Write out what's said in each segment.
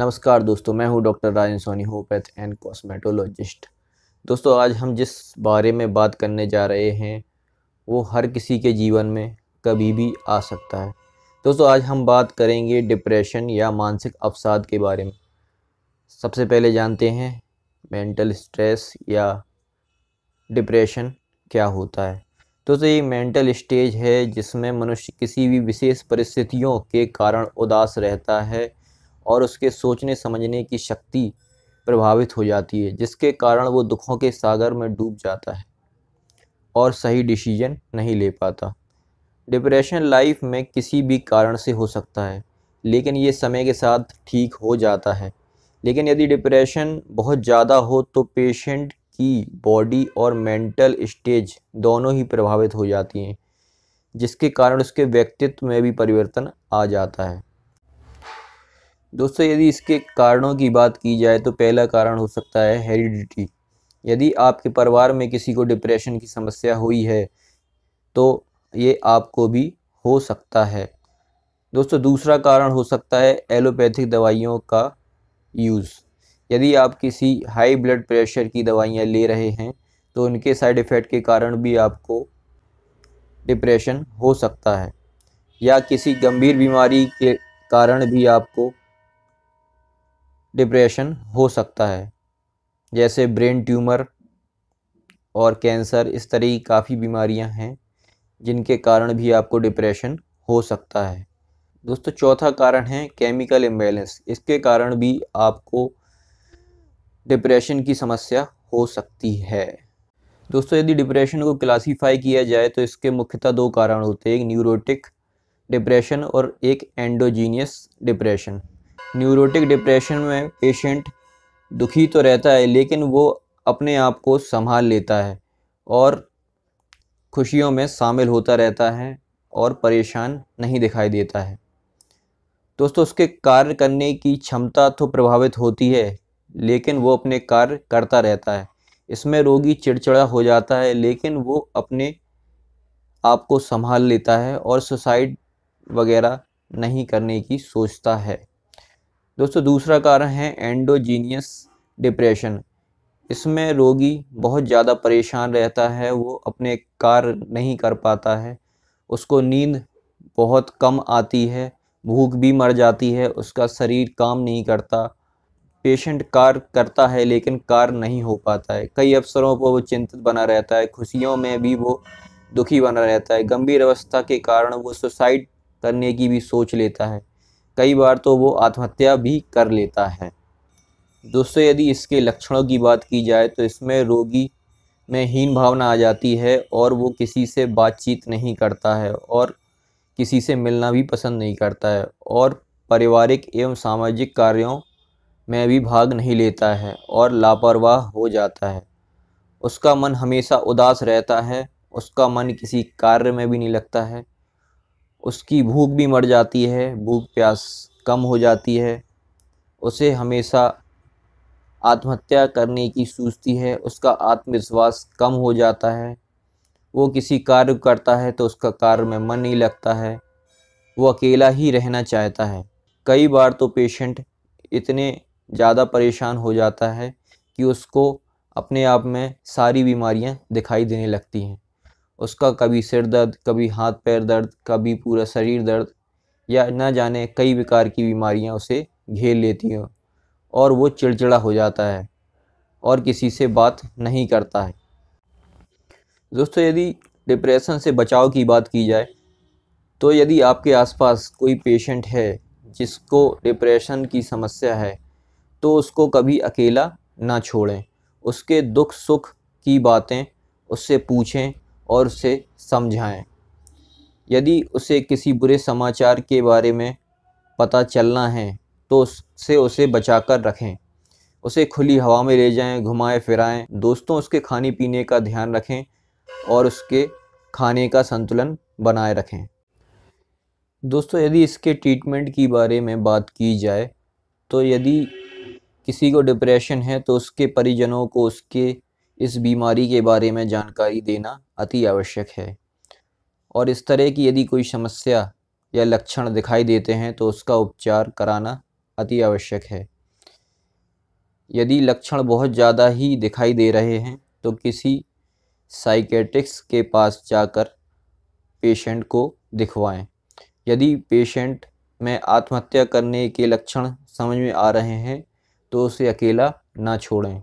नमस्कार दोस्तों मैं हूं doctor Rajan Soni homeopath and cosmetologist दोस्तों आज हम जिस बारे में बात करने जा रहे हैं वो हर किसी के जीवन में कभी भी आ सकता है दोस्तों आज हम बात करेंगे डिप्रेशन या मानसिक अवसाद के बारे में सबसे पहले जानते हैं मेंटल स्ट्रेस या डिप्रेशन क्या होता है दोस्तों ये मेंटल स्टेज है जिसमें मनुष्य किसी भी विशेष परिस्थितियों के कारण उदास रहता है और उसके सोचने समझने की शक्ति प्रभावित हो जाती है जिसके कारण वो दुखों के सागर में डूब जाता है और सही डिसीजन नहीं ले पाता डिप्रेशन लाइफ में किसी भी कारण से हो सकता है लेकिन ये समय के साथ ठीक हो जाता है लेकिन यदि डिप्रेशन बहुत ज़्यादा हो तो पेशेंट की बॉडी और मेंटल स्टेज दोनों ही प्रभावित हो जाती हैं जिसके कारण उसके व्यक्तित्व में भी परिवर्तन आ जाता है दोस्तों यदि इसके कारणों की बात की जाए तो पहला कारण हो सकता है हेरिडिटी यदि आपके परिवार में किसी को डिप्रेशन की समस्या हुई है तो ये आपको भी हो सकता है दोस्तों दूसरा कारण हो सकता है एलोपैथिक दवाइयों का यूज़ यदि आप किसी हाई ब्लड प्रेशर की दवाइयाँ ले रहे हैं तो उनके साइड इफ़ेक्ट के कारण भी आपको डिप्रेशन हो सकता है या किसी गंभीर बीमारी के कारण भी आपको डिप्रेशन हो सकता है जैसे ब्रेन ट्यूमर और कैंसर इस तरह की काफ़ी बीमारियां हैं जिनके कारण भी आपको डिप्रेशन हो सकता है दोस्तों चौथा कारण है केमिकल इम्बेलेंस इसके कारण भी आपको डिप्रेशन की समस्या हो सकती है दोस्तों यदि डिप्रेशन को क्लासीफाई किया जाए तो इसके मुख्यतः दो कारण होते हैं एक न्यूरोटिक डिप्रेशन और एक एंडोजीनियस डिप्रेशन न्यूरोटिक डिप्रेशन में पेशेंट दुखी तो रहता है लेकिन वो अपने आप को संभाल लेता है और खुशियों में शामिल होता रहता है और परेशान नहीं दिखाई देता है दोस्तों उसके कार्य करने की क्षमता तो प्रभावित होती है लेकिन वो अपने कार्य करता रहता है इसमें रोगी चिड़चिड़ा हो जाता है लेकिन वो अपने आप को संभाल लेता है और सुसाइड वगैरह नहीं करने की सोचता है दोस्तों दूसरा कारण है एंडोजीनियस डिप्रेशन इसमें रोगी बहुत ज़्यादा परेशान रहता है वो अपने कार्य नहीं कर पाता है उसको नींद बहुत कम आती है भूख भी मर जाती है उसका शरीर काम नहीं करता पेशेंट कार्य करता है लेकिन कार्य नहीं हो पाता है कई अवसरों पर वो चिंतित बना रहता है खुशियों में भी वो दुखी बना रहता है गंभीर अवस्था के कारण वो सुसाइड करने की भी सोच लेता है कई बार तो वो आत्महत्या भी कर लेता है दोस्तों यदि इसके लक्षणों की बात की जाए तो इसमें रोगी में हीन भावना आ जाती है और वो किसी से बातचीत नहीं करता है और किसी से मिलना भी पसंद नहीं करता है और पारिवारिक एवं सामाजिक कार्यों में भी भाग नहीं लेता है और लापरवाह हो जाता है उसका मन हमेशा उदास रहता है उसका मन किसी कार्य में भी नहीं लगता है उसकी भूख भी मर जाती है भूख प्यास कम हो जाती है उसे हमेशा आत्महत्या करने की सूझती है उसका आत्मविश्वास कम हो जाता है वो किसी कार्य करता है तो उसका कार्य में मन नहीं लगता है वो अकेला ही रहना चाहता है कई बार तो पेशेंट इतने ज़्यादा परेशान हो जाता है कि उसको अपने आप में सारी बीमारियां दिखाई देने लगती हैं उसका कभी सिर दर्द कभी हाथ पैर दर्द कभी पूरा शरीर दर्द या न जाने कई प्रकार की बीमारियां उसे घेर लेती हों और वो चिड़चिड़ा हो जाता है और किसी से बात नहीं करता है दोस्तों यदि डिप्रेशन से बचाव की बात की जाए तो यदि आपके आसपास कोई पेशेंट है जिसको डिप्रेशन की समस्या है तो उसको कभी अकेला ना छोड़ें उसके दुख सुख की बातें उससे पूछें और उसे समझाएं यदि उसे किसी बुरे समाचार के बारे में पता चलना है तो उससे उसे बचाकर रखें उसे खुली हवा में ले जाएं घुमाएं फिराएं दोस्तों उसके खाने पीने का ध्यान रखें और उसके खाने का संतुलन बनाए रखें दोस्तों यदि इसके ट्रीटमेंट की बारे में बात की जाए तो यदि किसी को डिप्रेशन है तो उसके परिजनों को उसके इस बीमारी के बारे में जानकारी देना अति आवश्यक है और इस तरह की यदि कोई समस्या या लक्षण दिखाई देते हैं तो उसका उपचार कराना अति आवश्यक है यदि लक्षण बहुत ज़्यादा ही दिखाई दे रहे हैं तो किसी साइकेट्रिक्स के पास जाकर पेशेंट को दिखवाएं यदि पेशेंट में आत्महत्या करने के लक्षण समझ में आ रहे हैं तो उसे अकेला ना छोड़ें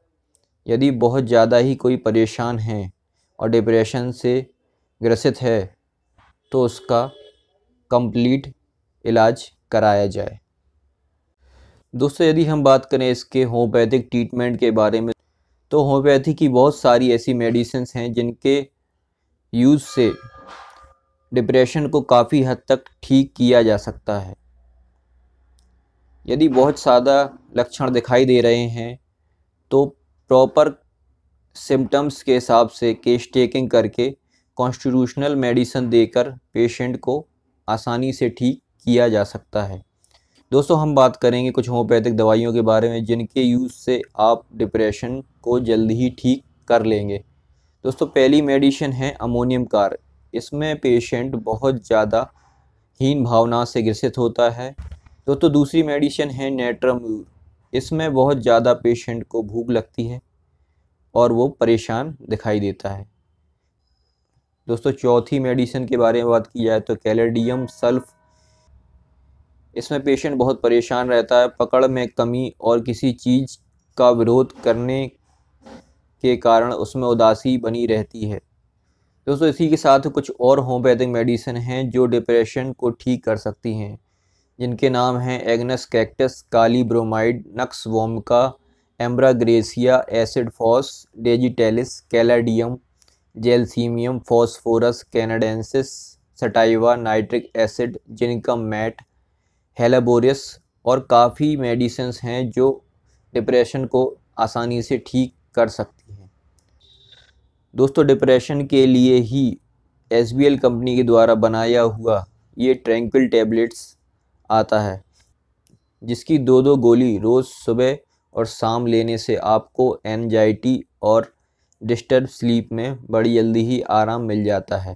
यदि बहुत ज़्यादा ही कोई परेशान है और डिप्रेशन से ग्रसित है तो उसका कंप्लीट इलाज कराया जाए दोस्तों यदि हम बात करें इसके होम्योपैथिक ट्रीटमेंट के बारे में तो होम्योपैथी की बहुत सारी ऐसी मेडिसिन हैं जिनके यूज़ से डिप्रेशन को काफ़ी हद तक ठीक किया जा सकता है यदि बहुत ज़्यादा लक्षण दिखाई दे रहे हैं तो प्रॉपर सिम्टम्स के हिसाब से केस टेकिंग करके कॉन्स्टिट्यूशनल मेडिसन देकर पेशेंट को आसानी से ठीक किया जा सकता है दोस्तों हम बात करेंगे कुछ होम्योपैथिक दवाइयों के बारे में जिनके यूज़ से आप डिप्रेशन को जल्द ही ठीक कर लेंगे दोस्तों पहली मेडिसिन है अमोनियम कार इसमें पेशेंट बहुत ज़्यादा हीन भावना से ग्रसित होता है दोस्तों दूसरी मेडिसिन है नेट्राम्यूर इसमें बहुत ज़्यादा पेशेंट को भूख लगती है और वो परेशान दिखाई देता है दोस्तों चौथी मेडिसिन के बारे में बात की जाए तो कैलेडियम सल्फ इसमें पेशेंट बहुत परेशान रहता है पकड़ में कमी और किसी चीज़ का विरोध करने के कारण उसमें उदासी बनी रहती है दोस्तों इसी के साथ कुछ और होमोपैथिक मेडिसिन हैं जो डिप्रेशन को ठीक कर सकती हैं जिनके नाम हैं एग्नस कैक्टस काली ब्रोमाइड नक्स वोमका एम्ब्राग्रेसिया acid phos डेजिटेलिस कैलाडियम gelsemium phosphorus canadensis sativa nitric acid जिनका मैट हेलाबोरियस और काफ़ी मेडिसिन हैं जो डिप्रेशन को आसानी से ठीक कर सकती हैं दोस्तों डिप्रेशन के लिए ही एस कंपनी के द्वारा बनाया हुआ ये ट्रैंक्विल टेबलेट्स आता है जिसकी दो दो गोली रोज़ सुबह और शाम लेने से आपको एनजाइटी और डिस्टर्ब स्लीप में बड़ी जल्दी ही आराम मिल जाता है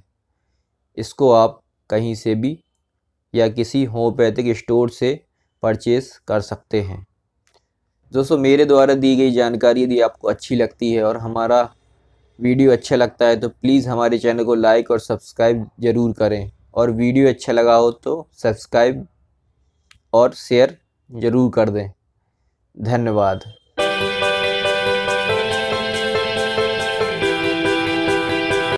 इसको आप कहीं से भी या किसी होम्योपैथिक स्टोर से परचेस कर सकते हैं दोस्तों मेरे द्वारा दी गई जानकारी यदि आपको अच्छी लगती है और हमारा वीडियो अच्छा लगता है तो प्लीज़ हमारे चैनल को लाइक और सब्सक्राइब ज़रूर करें और वीडियो अच्छा लगा हो तो सब्सक्राइब और शेयर ज़रूर कर दें धन्यवाद